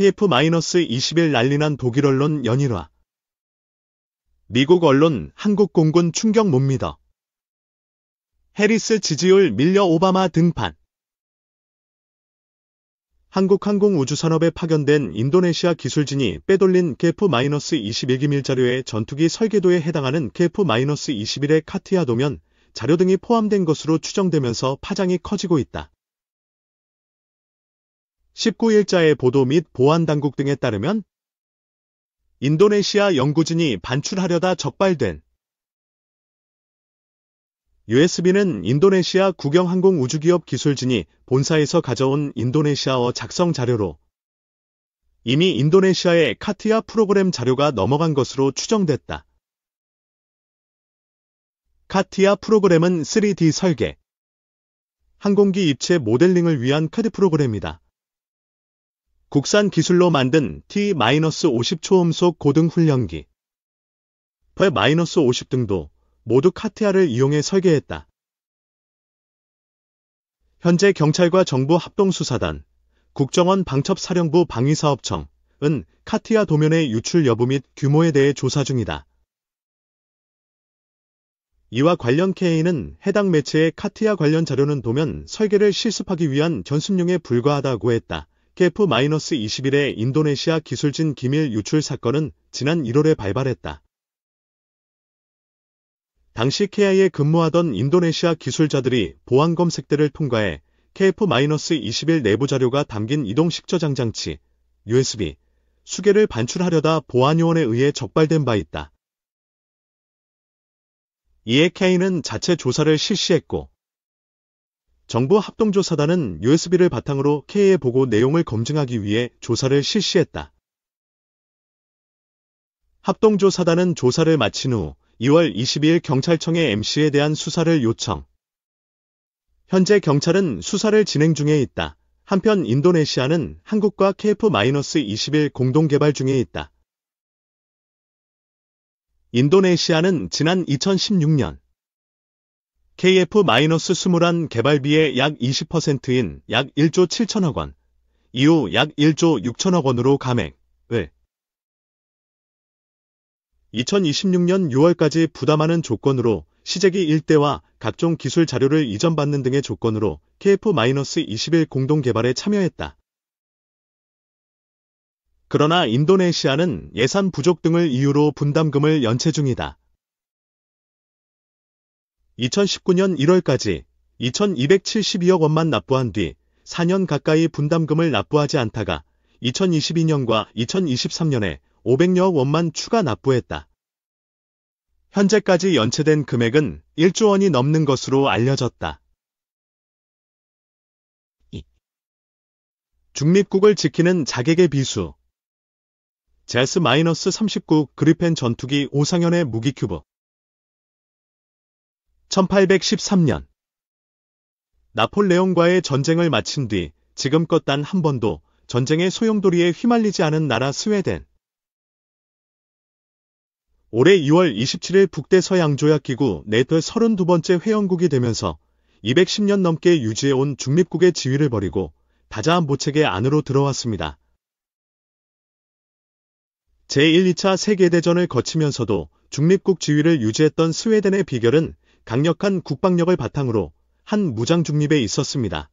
k f 2 1일 난리난 독일 언론 연일화. 미국 언론 한국 공군 충격 못 믿어. 해리스 지지율 밀려 오바마 등판. 한국항공우주산업에 파견된 인도네시아 기술진이 빼돌린 KF-21기밀 자료의 전투기 설계도에 해당하는 KF-21의 카티아 도면, 자료 등이 포함된 것으로 추정되면서 파장이 커지고 있다. 19일자의 보도 및 보안당국 등에 따르면 인도네시아 연구진이 반출하려다 적발된 USB는 인도네시아 국영항공우주기업 기술진이 본사에서 가져온 인도네시아어 작성 자료로 이미 인도네시아의 카티아 프로그램 자료가 넘어간 것으로 추정됐다. 카티아 프로그램은 3D 설계, 항공기 입체 모델링을 위한 카드 프로그램이다. 국산 기술로 만든 T-50 초음속 고등훈련기 V-50 등도 모두 카티아를 이용해 설계했다. 현재 경찰과 정부 합동수사단, 국정원 방첩사령부 방위사업청은 카티아 도면의 유출 여부 및 규모에 대해 조사 중이다. 이와 관련 K는 해당 매체의 카티아 관련 자료는 도면 설계를 실습하기 위한 전습용에 불과하다고 했다. KF-21의 인도네시아 기술진 기밀 유출 사건은 지난 1월에 발발했다. 당시 KI에 근무하던 인도네시아 기술자들이 보안 검색대를 통과해 KF-21 내부 자료가 담긴 이동 식저장 장치, USB, 수계를 반출하려다 보안요원에 의해 적발된 바 있다. 이에 K는 i 자체 조사를 실시했고 정부 합동조사단은 USB를 바탕으로 K의 보고 내용을 검증하기 위해 조사를 실시했다. 합동조사단은 조사를 마친 후 2월 22일 경찰청에 m c 에 대한 수사를 요청. 현재 경찰은 수사를 진행 중에 있다. 한편 인도네시아는 한국과 KF-21 공동 개발 중에 있다. 인도네시아는 지난 2016년 KF-21 개발비의 약 20%인 약 1조 7천억 원, 이후 약 1조 6천억 원으로 감액, 을 2026년 6월까지 부담하는 조건으로 시제기 일대와 각종 기술 자료를 이전받는 등의 조건으로 KF-21 공동 개발에 참여했다. 그러나 인도네시아는 예산 부족 등을 이유로 분담금을 연체 중이다. 2019년 1월까지 2272억 원만 납부한 뒤 4년 가까이 분담금을 납부하지 않다가 2022년과 2023년에 500여억 원만 추가 납부했다. 현재까지 연체된 금액은 1조 원이 넘는 것으로 알려졌다. 중립국을 지키는 자객의 비수 제스-39 그리펜 전투기 오상현의 무기 큐브 1813년 나폴레옹과의 전쟁을 마친 뒤 지금껏 단 한 번도 전쟁의 소용돌이에 휘말리지 않은 나라 스웨덴. 올해 2월 27일 북대서양조약기구 네트 32번째 회원국이 되면서 210년 넘게 유지해온 중립국의 지위를 버리고 다자한 보책의 안으로 들어왔습니다. 제1, 2차 세계대전을 거치면서도 중립국 지위를 유지했던 스웨덴의 비결은 강력한 국방력을 바탕으로 한 무장 중립에 있었습니다.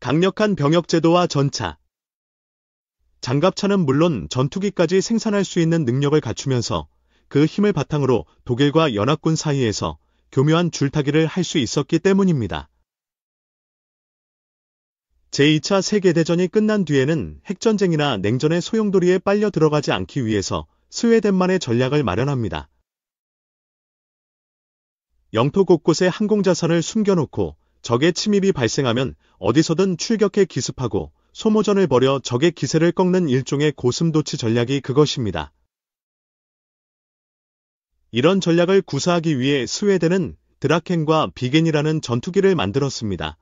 강력한 병역제도와 전차, 장갑차는 물론 전투기까지 생산할 수 있는 능력을 갖추면서 그 힘을 바탕으로 독일과 연합군 사이에서 교묘한 줄타기를 할 수 있었기 때문입니다. 제2차 세계대전이 끝난 뒤에는 핵전쟁이나 냉전의 소용돌이에 빨려 들어가지 않기 위해서 스웨덴만의 전략을 마련합니다. 영토 곳곳에 항공자산을 숨겨놓고 적의 침입이 발생하면 어디서든 출격해 기습하고 소모전을 벌여 적의 기세를 꺾는 일종의 고슴도치 전략이 그것입니다. 이런 전략을 구사하기 위해 스웨덴은 드라켄과 비겐이라는 전투기를 만들었습니다.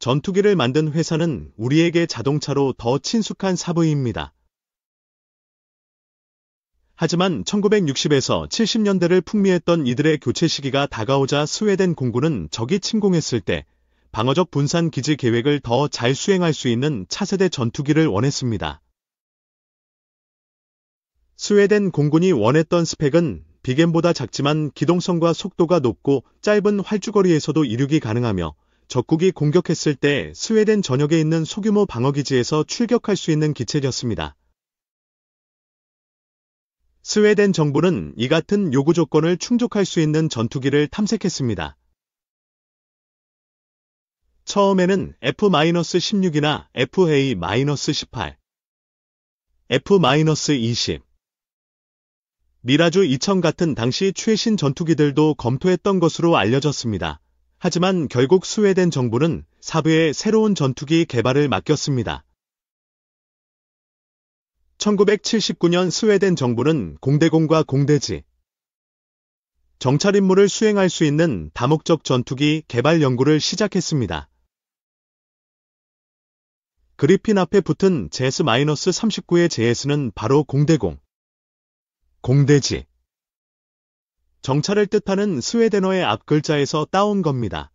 전투기를 만든 회사는 우리에게 자동차로 더 친숙한 사부입니다. 하지만 1960에서 70년대를 풍미했던 이들의 교체 시기가 다가오자 스웨덴 공군은 적이 침공했을 때 방어적 분산 기지 계획을 더 잘 수행할 수 있는 차세대 전투기를 원했습니다. 스웨덴 공군이 원했던 스펙은 비겐보다 작지만 기동성과 속도가 높고 짧은 활주거리에서도 이륙이 가능하며 적국이 공격했을 때 스웨덴 전역에 있는 소규모 방어기지에서 출격할 수 있는 기체였습니다. 스웨덴 정부는 이 같은 요구 조건을 충족할 수 있는 전투기를 탐색했습니다. 처음에는 F-16이나 FA-18, F-20, 미라주 2000 같은 당시 최신 전투기들도 검토했던 것으로 알려졌습니다. 하지만 결국 스웨덴 정부는 사브의 새로운 전투기 개발을 맡겼습니다. 1979년 스웨덴 정부는 공대공과 공대지, 정찰 임무를 수행할 수 있는 다목적 전투기 개발 연구를 시작했습니다. 그리핀 앞에 붙은 제스-39의 제스는 바로 공대공, 공대지, 정찰을 뜻하는 스웨덴어의 앞글자에서 따온 겁니다.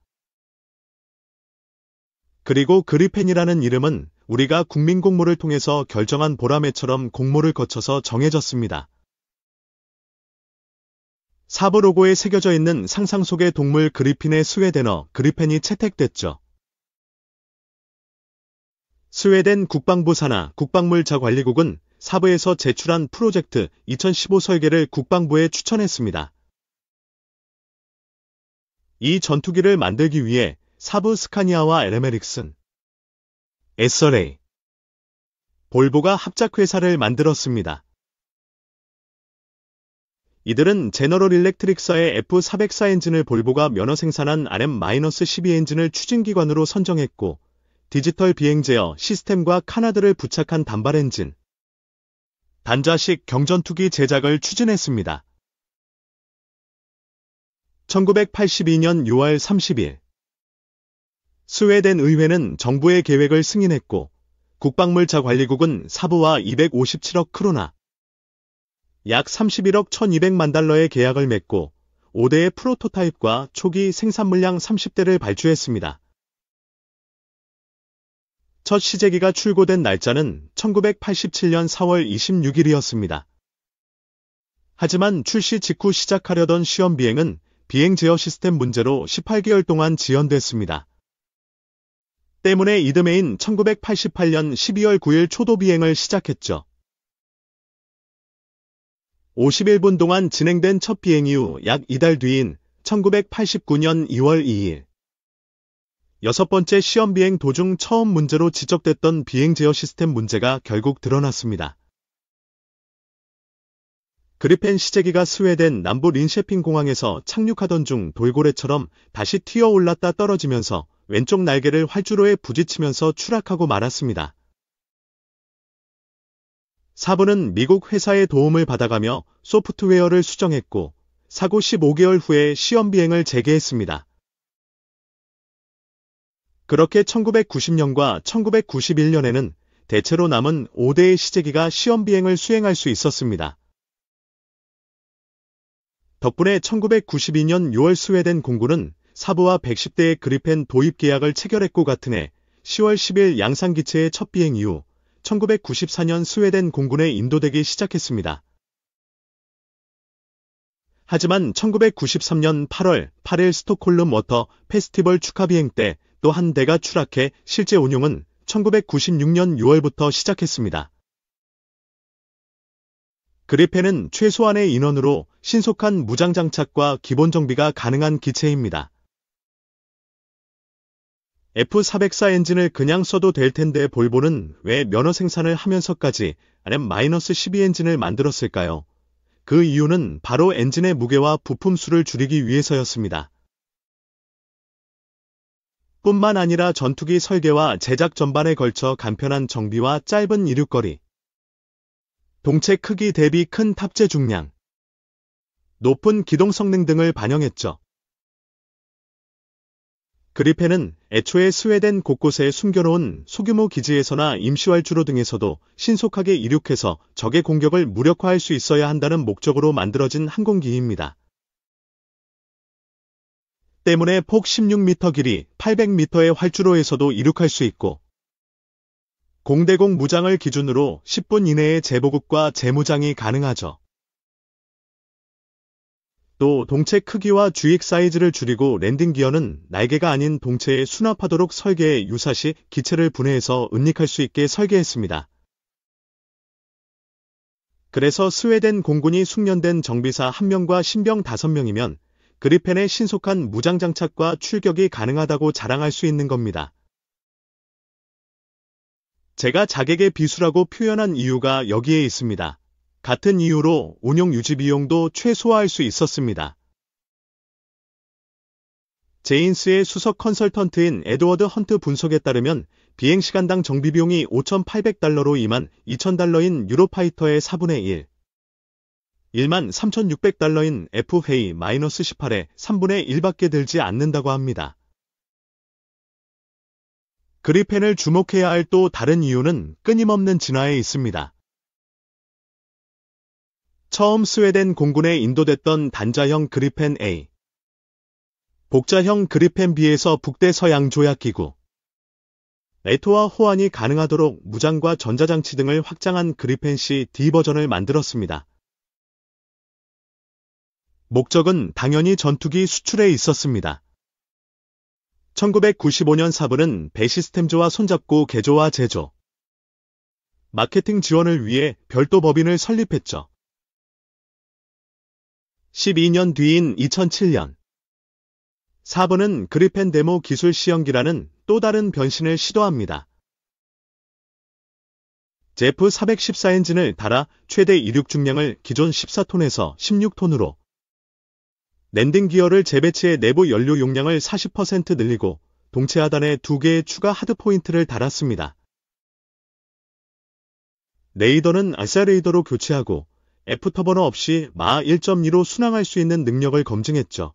그리고 그리펜이라는 이름은 우리가 국민 공모를 통해서 결정한 보라매처럼 공모를 거쳐서 정해졌습니다. 사브 로고에 새겨져 있는 상상 속의 동물 그리핀의 스웨덴어 그리펜이 채택됐죠. 스웨덴 국방부 산하 국방물자관리국은 사브에서 제출한 프로젝트 2015 설계를 국방부에 추천했습니다. 이 전투기를 만들기 위해 사브 스카니아와 에르메릭슨, 에서레 볼보가 합작회사를 만들었습니다. 이들은 제너럴 일렉트릭사의 F404 엔진을 볼보가 면허 생산한 RM-12 엔진을 추진기관으로 선정했고 디지털 비행 제어 시스템과 카나드를 부착한 단발 엔진, 단자식 경전투기 제작을 추진했습니다. 1982년 6월 30일 스웨덴 의회는 정부의 계획을 승인했고 국방물자관리국은 사부와 257억 크로나 약 31억 1200만 달러의 계약을 맺고 5대의 프로토타입과 초기 생산 물량 30대를 발주했습니다. 첫 시제기가 출고된 날짜는 1987년 4월 26일이었습니다. 하지만 출시 직후 시작하려던 시험 비행은 비행 제어 시스템 문제로 18개월 동안 지연됐습니다. 때문에 이듬해인 1988년 12월 9일 초도 비행을 시작했죠. 51분 동안 진행된 첫 비행 이후 약 이달 뒤인 1989년 2월 2일 여섯 번째 시험 비행 도중 처음 문제로 지적됐던 비행 제어 시스템 문제가 결국 드러났습니다. 그리펜 시제기가 스웨덴 남부 린셰핑 공항에서 착륙하던 중 돌고래처럼 다시 튀어올랐다 떨어지면서 왼쪽 날개를 활주로에 부딪히면서 추락하고 말았습니다. 사부는 미국 회사의 도움을 받아가며 소프트웨어를 수정했고 사고 15개월 후에 시험 비행을 재개했습니다. 그렇게 1990년과 1991년에는 대체로 남은 5대의 시제기가 시험 비행을 수행할 수 있었습니다. 덕분에 1992년 6월 스웨덴 공군은 사부와 110대의 그리펜 도입 계약을 체결했고 같은 해 10월 10일 양산기체의 첫 비행 이후 1994년 스웨덴 공군에 인도되기 시작했습니다. 하지만 1993년 8월 8일 스톡홀름 워터 페스티벌 축하 비행 때 또 한 대가 추락해 실제 운용은 1996년 6월부터 시작했습니다. 그리펜은 최소한의 인원으로 신속한 무장 장착과 기본 정비가 가능한 기체입니다. F404 엔진을 그냥 써도 될 텐데 볼보는 왜 면허 생산을 하면서까지 RM-12 엔진을 만들었을까요? 그 이유는 바로 엔진의 무게와 부품 수를 줄이기 위해서였습니다. 뿐만 아니라 전투기 설계와 제작 전반에 걸쳐 간편한 정비와 짧은 이륙거리, 동체 크기 대비 큰 탑재 중량, 높은 기동 성능 등을 반영했죠. 그리펜은 애초에 스웨덴 곳곳에 숨겨놓은 소규모 기지에서나 임시활주로 등에서도 신속하게 이륙해서 적의 공격을 무력화할 수 있어야 한다는 목적으로 만들어진 항공기입니다. 때문에 폭 16m 길이 800m의 활주로에서도 이륙할 수 있고 공대공 무장을 기준으로 10분 이내에 제보국과 재무장이 가능하죠. 또 동체 크기와 주익 사이즈를 줄이고 랜딩 기어는 날개가 아닌 동체에 수납하도록 설계에 유사시 기체를 분해해서 은닉할 수 있게 설계했습니다. 그래서 스웨덴 공군이 숙련된 정비사 1명과 신병 5명이면 그리펜의 신속한 무장 장착과 출격이 가능하다고 자랑할 수 있는 겁니다. 제가 자객의 비수라고 표현한 이유가 여기에 있습니다. 같은 이유로 운영 유지 비용도 최소화할 수 있었습니다. 제인스의 수석 컨설턴트인 에드워드 헌트 분석에 따르면 비행시간당 정비비용이 5,800달러로 2만 2,000달러인 유로파이터의 4분의 1, 1만 3,600달러인 FA-18의 3분의 1밖에 들지 않는다고 합니다. 그리펜을 주목해야 할 또 다른 이유는 끊임없는 진화에 있습니다. 처음 스웨덴 공군에 인도됐던 단자형 그리펜 A. 복자형 그리펜 B에서 북대 서양 조약기구. 에토와 호환이 가능하도록 무장과 전자장치 등을 확장한 그리펜 C D 버전을 만들었습니다. 목적은 당연히 전투기 수출에 있었습니다. 1995년 사부는 배 시스템조와 손잡고 개조와 제조, 마케팅 지원을 위해 별도 법인을 설립했죠. 12년 뒤인 2007년 4번은 그리펜 데모 기술 시험기라는또 다른 변신을 시도합니다. 제프 414 엔진을 달아 최대 이륙 중량을 기존 14톤에서 16톤으로 랜딩 기어를 재배치해 내부 연료 용량을 40% 늘리고 동체 하단에 두개의 추가 하드 포인트를 달았습니다. 레이더는 아싸 레이더로 교체하고 애프터버너 없이 마 1.2로 순항할 수 있는 능력을 검증했죠.